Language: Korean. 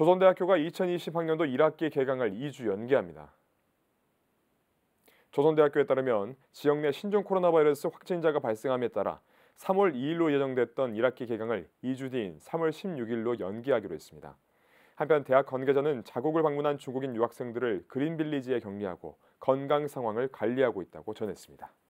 조선대학교가 2020학년도 1학기 개강을 2주 연기합니다. 조선대학교에 따르면 지역 내 신종 코로나 바이러스 확진자가 발생함에 따라 3월 2일로 예정됐던 1학기 개강을 2주 뒤인 3월 16일로 연기하기로 했습니다. 한편 대학 관계자는 자국을 방문한 중국인 유학생들을 그린빌리지에 격리하고 건강 상황을 관리하고 있다고 전했습니다.